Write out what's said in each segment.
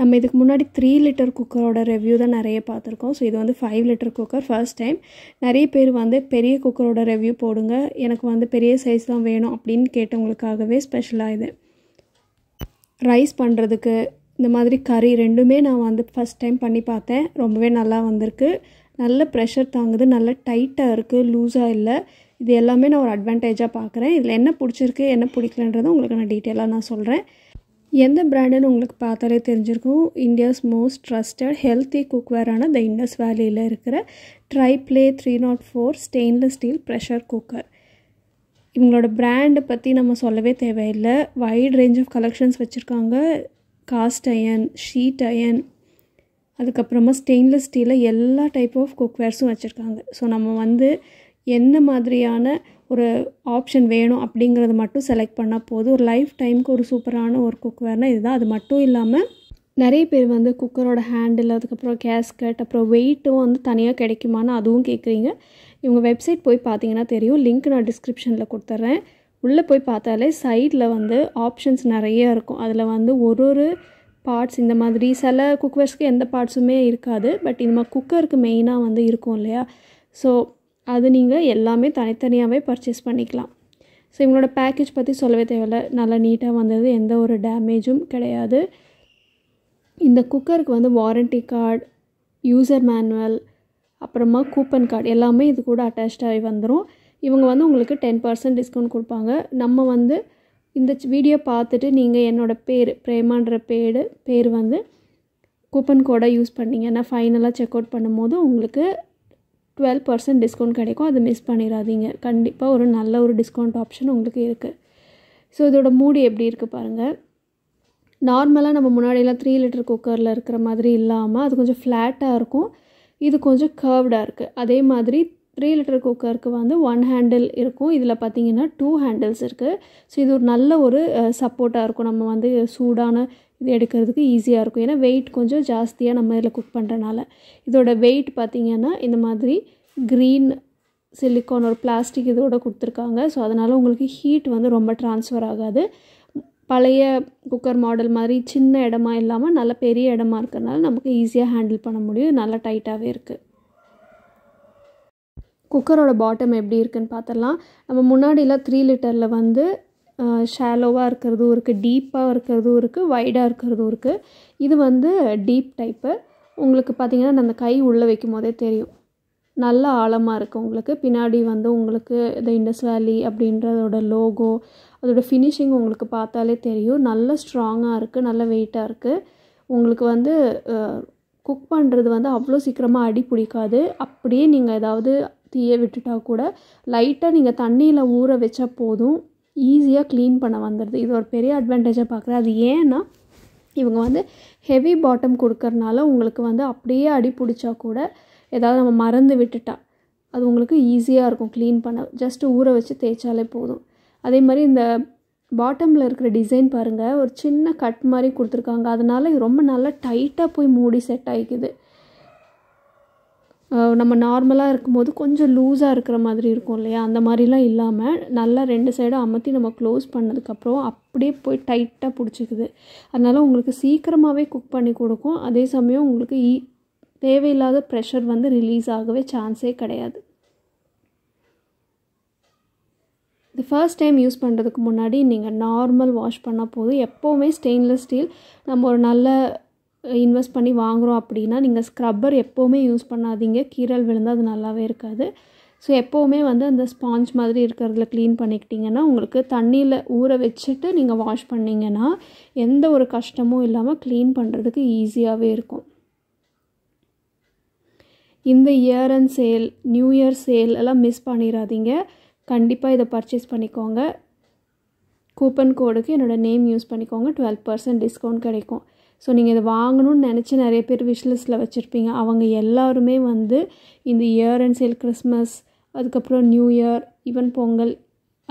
நம்ம இதுக்கு முன்னாடி த்ரீ லிட்டர் குக்கரோட ரிவ்யூ தான் நிறைய பார்த்துருக்கோம் ஸோ இது வந்து five litre cooker first time நிறைய பேர் வந்து பெரிய குக்கரோட ரிவ்யூ போடுங்க எனக்கு வந்து பெரிய சைஸ் தான் வேணும் அப்படின்னு கேட்டவங்களுக்காகவே ஸ்பெஷலாக இது ரைஸ் பண்ணுறதுக்கு இந்த மாதிரி கறி ரெண்டுமே நான் வந்து ஃபஸ்ட் டைம் பண்ணி பார்த்தேன் ரொம்பவே நல்லா வந்திருக்கு நல்ல ப்ரெஷர் தாங்குது நல்ல டைட்டாக இருக்குது லூஸாக இல்லை இது எல்லாமே நான் ஒரு அட்வான்டேஜாக பார்க்குறேன் இதில் என்ன பிடிச்சிருக்கு என்ன பிடிக்கலன்றதும் உங்களுக்கு நான் டீட்டெயிலாக நான் சொல்கிறேன் எந்த பிராண்டுன்னு உங்களுக்கு பார்த்தாலே தெரிஞ்சிருக்கும் இந்தியாஸ் மோஸ்ட் ட்ரஸ்டட் ஹெல்த்தி குக்வேரான த இண்டஸ் வேலியில் இருக்கிற triply three naught four stainless steel pressure cooker இவங்களோட பிராண்டு பற்றி நம்ம சொல்லவே தேவையில்லை வைட் ரேஞ்ச் ஆஃப் கலெக்ஷன்ஸ் வச்சுருக்காங்க காஸ்ட் அயன் ஷீட் அயன் அதுக்கப்புறமா ஸ்டெயின்லெஸ் ஸ்டீலில் எல்லா டைப் ஆஃப் குக்வேர்ஸும் வச்சுருக்காங்க ஸோ நம்ம வந்து என்ன மாதிரியான ஒரு ஆப்ஷன் வேணும் அப்படிங்கிறது மட்டும் செலக்ட் பண்ணால் போதும் ஒரு லைஃப் டைமுக்கு ஒரு சூப்பரான ஒரு குக்வேர்னால் இதுதான் அது மட்டும் இல்லாமல் நிறைய பேர் வந்து குக்கரோட ஹேண்டில் அதுக்கப்புறம் கேஸ்கட் அப்புறம் வெயிட்டும் வந்து தனியாக கிடைக்குமான்னு அதுவும் கேட்குறீங்க இவங்க வெப்சைட் போய் பார்த்தீங்கன்னா தெரியும் லிங்க் நான் டிஸ்கிரிப்ஷனில் கொடுத்துட்றேன் உள்ளே போய் பார்த்தாலே சைடில் வந்து ஆப்ஷன்ஸ் நிறைய இருக்கும் அதில் வந்து ஒரு ஒரு பார்ட்ஸ் இந்த மாதிரி சில குக்கர்ஸ்க்கு எந்த பார்ட்ஸுமே இருக்காது பட் இந்த மாதிரி குக்கருக்கு மெயினாக வந்து இருக்கும் இல்லையா ஸோ அது நீங்கள் எல்லாமே தனித்தனியாகவே பர்ச்சேஸ் பண்ணிக்கலாம் ஸோ இவங்களோட பேக்கேஜ் பற்றி சொல்லவே தேவையில்லை நல்லா நீட்டாக வந்தது எந்த ஒரு டேமேஜும் கிடையாது இந்த குக்கருக்கு வந்து வாரண்ட்டி கார்டு யூசர் மேனுவல் அப்புறமா கூப்பன் கார்டு எல்லாமே இது கூட அட்டாச்சாகி வந்துடும் இவங்க வந்து உங்களுக்கு டென் பர்சன்ட் டிஸ்கவுண்ட் கொடுப்பாங்க நம்ம வந்து இந்த வீடியோ பார்த்துட்டு நீங்கள் என்னோடய பேர் பிரேமான்ற பேர் பேர் வந்து கூப்பன் கோடை யூஸ் பண்ணிங்கன்னா ஃபைனலாக செக் அவுட் பண்ணும்போது உங்களுக்கு டுவெல் பர்சன்ட் டிஸ்கவுண்ட் கிடைக்கும் அதை மிஸ் பண்ணிடாதீங்க கண்டிப்பாக ஒரு நல்ல ஒரு டிஸ்கவுண்ட் ஆப்ஷன் உங்களுக்கு இருக்குது ஸோ இதோட மூடி எப்படி இருக்குது பாருங்கள் நார்மலாக நம்ம முன்னாடியெல்லாம் த்ரீ லிட்டர் குக்கரில் இருக்கிற மாதிரி இல்லாமல் அது கொஞ்சம் ஃப்ளாட்டாக இருக்கும் இது கொஞ்சம் கர்வ்டாக இருக்குது அதே மாதிரி த்ரீ லிட்டர் குக்கருக்கு வந்து ஒன் ஹேண்டில் இருக்கும் இதில் பார்த்தீங்கன்னா டூ ஹேண்டில்ஸ் இருக்குது ஸோ இது ஒரு நல்ல ஒரு சப்போர்ட்டாக இருக்கும் நம்ம வந்து சூடான இது எடுக்கிறதுக்கு ஈஸியாக இருக்கும் ஏன்னா வெயிட் கொஞ்சம் ஜாஸ்தியாக நம்ம இதில் குக் பண்ணுறனால இதோட வெயிட் பார்த்திங்கன்னா இந்த மாதிரி க்ரீன் சிலிக்கான் ஒரு பிளாஸ்டிக் இதோட கொடுத்துருக்காங்க ஸோ அதனால் உங்களுக்கு ஹீட் வந்து ரொம்ப ட்ரான்ஸ்ஃபர் ஆகாது பழைய குக்கர் மாடல் மாதிரி சின்ன இடமா இல்லாமல் நல்ல பெரிய இடமா இருக்கிறனால நமக்கு ஈஸியாக ஹேண்டில் பண்ண முடியும் நல்லா டைட்டாகவே இருக்குது குக்கரோட பாட்டம் எப்படி இருக்குன்னு பார்த்துடலாம் நம்ம முன்னாடிலாம் த்ரீ லிட்டரில் வந்து ஷேலோவாக இருக்கிறதும் இருக்குது டீப்பாக இருக்கிறதும் இருக்குது வைடாக இருக்கிறதும் இருக்குது இது வந்து டீப் டைப்பு உங்களுக்கு பார்த்திங்கன்னா அந்த கை உள்ளே வைக்கும் போதே தெரியும் நல்ல ஆழமாக இருக்குது உங்களுக்கு பின்னாடி வந்து உங்களுக்கு இந்த இண்டஸ் வேலி அப்படின்றதோட லோகோ அதோட ஃபினிஷிங் உங்களுக்கு பார்த்தாலே தெரியும் நல்ல ஸ்ட்ராங்காக இருக்குது நல்ல வெயிட்டாக இருக்குது உங்களுக்கு வந்து குக் பண்ணுறது வந்து அவ்வளோ சீக்கிரமாக அடி பிடிக்காது அப்படியே நீங்கள் ஏதாவது தீயை விட்டுட்டால் கூட லைட்டாக நீங்கள் தண்ணியில் ஊற வச்சா போதும் ஈஸியாக க்ளீன் பண்ண வந்துடுது இது ஒரு பெரிய அட்வான்டேஜாக பார்க்குறேன் அது ஏன்னா இவங்க வந்து ஹெவி பாட்டம் கொடுக்கறனால உங்களுக்கு வந்து அப்படியே அடி பிடிச்சா கூட ஏதாவது நம்ம மறந்து விட்டுட்டா அது உங்களுக்கு ஈஸியாக இருக்கும் க்ளீன் பண்ண ஜஸ்ட்டு ஊற வச்சு தேய்ச்சாலே போதும் அதே மாதிரி இந்த பாட்டமில் இருக்கிற டிசைன் பாருங்கள் ஒரு சின்ன கட் மாதிரி கொடுத்துருக்காங்க அதனால் ரொம்ப நல்லா டைட்டாக போய் மூடி செட் ஆகிக்குது நம்ம நார்மலாக இருக்கும்போது கொஞ்சம் லூஸாக இருக்கிற மாதிரி இருக்கும் இல்லையா அந்த மாதிரிலாம் இல்லாமல் நல்லா ரெண்டு சைடும் அமர்த்தி நம்ம க்ளோஸ் பண்ணதுக்கப்புறம் அப்படியே போய் டைட்டாக பிடிச்சிக்குது அதனால் உங்களுக்கு சீக்கிரமாகவே குக் பண்ணி கொடுக்கும் அதே சமயம் உங்களுக்கு ஈ தேவையில்லாத ப்ரெஷர் வந்து ரிலீஸ் ஆகவே சான்ஸே கிடையாது இது ஃபர்ஸ்ட் டைம் யூஸ் பண்ணுறதுக்கு முன்னாடி நீங்கள் நார்மல் வாஷ் பண்ணால் போதும் எப்போவுமே ஸ்டெயின்லெஸ் ஸ்டீல் நம்ம ஒரு நல்ல இன்வெஸ்ட் பண்ணி வாங்குகிறோம் அப்படின்னா நீங்கள் ஸ்க்ரப்பர் எப்போவுமே யூஸ் பண்ணாதீங்க கீரல் விழுந்தால் அது நல்லாவே இருக்காது ஸோ எப்போவுமே வந்து அந்த ஸ்பாஞ்ச் மாதிரி இருக்கிறதுல க்ளீன் பண்ணிக்கிட்டிங்கன்னா உங்களுக்கு தண்ணியில் ஊற வச்சுட்டு நீங்கள் வாஷ் பண்ணிங்கன்னா எந்த ஒரு கஷ்டமும் இல்லாமல் க்ளீன் பண்ணுறதுக்கு ஈஸியாகவே இருக்கும் இந்த year end sale new year sale எல்லாம் மிஸ் பண்ணிடாதீங்க கண்டிப்பாக இதை பர்ச்சேஸ் பண்ணிக்கோங்க கூப்பன் கோடுக்கு என்னோடய நேம் யூஸ் பண்ணிக்கோங்க டுவெல் பர்சன்ட் டிஸ்கவுண்ட் கிடைக்கும் ஸோ நீங்கள் இதை வாங்கணும்னு நினச்சி நிறைய பேர் விஷ்லிஸ்டில் வச்சுருப்பீங்க அவங்க எல்லாருமே வந்து இந்த இயர் அண்ட் சேல் கிறிஸ்மஸ் அதுக்கப்புறம் நியூ இயர் ஈவன் பொங்கல்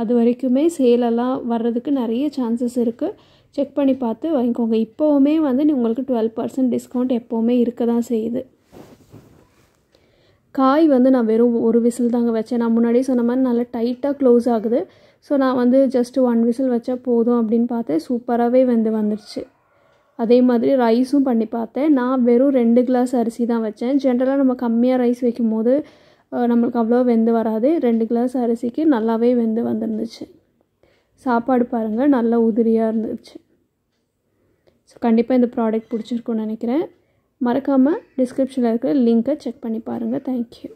அது வரைக்குமே சேலெல்லாம் வர்றதுக்கு நிறைய சான்சஸ் இருக்குது செக் பண்ணி பார்த்து வாங்கிக்கோங்க இப்போவுமே வந்து உங்களுக்கு டுவெல் பர்சன்ட் டிஸ்கவுண்ட் எப்போவுமே இருக்க தான் செய்யுது காய் வந்து நான் வெறும் ஒரு விசில் தாங்க வச்சேன் நான் முன்னாடியே சொன்ன மாதிரி நல்லா டைட்டாக க்ளோஸ் ஆகுது ஸோ நான் வந்து ஜஸ்ட்டு ஒன் விசில் வச்சா போதும் அப்படின்னு பார்த்து சூப்பராகவே வந்து வந்துடுச்சு அதே மாதிரி ரைஸும் பண்ணி பார்த்தேன் நான் வெறும் ரெண்டு கிளாஸ் அரிசி தான் வச்சேன் ஜென்ரலாக நம்ம கம்மியாக ரைஸ் வைக்கும் போது நம்மளுக்கு அவ்வளோ வெந்து வராது ரெண்டு கிளாஸ் அரிசிக்கு நல்லாவே வெந்து வந்துருந்துச்சு சாப்பாடு பாருங்கள் நல்லா உதிரியாக இருந்துச்சு ஸோ கண்டிப்பாக இந்த ப்ராடக்ட் பிடிச்சிருக்குன்னு நினைக்கிறேன் மறக்காமல் டிஸ்கிரிப்ஷனில் இருக்கிற லிங்க்கை செக் பண்ணி பாருங்கள் தேங்க்யூ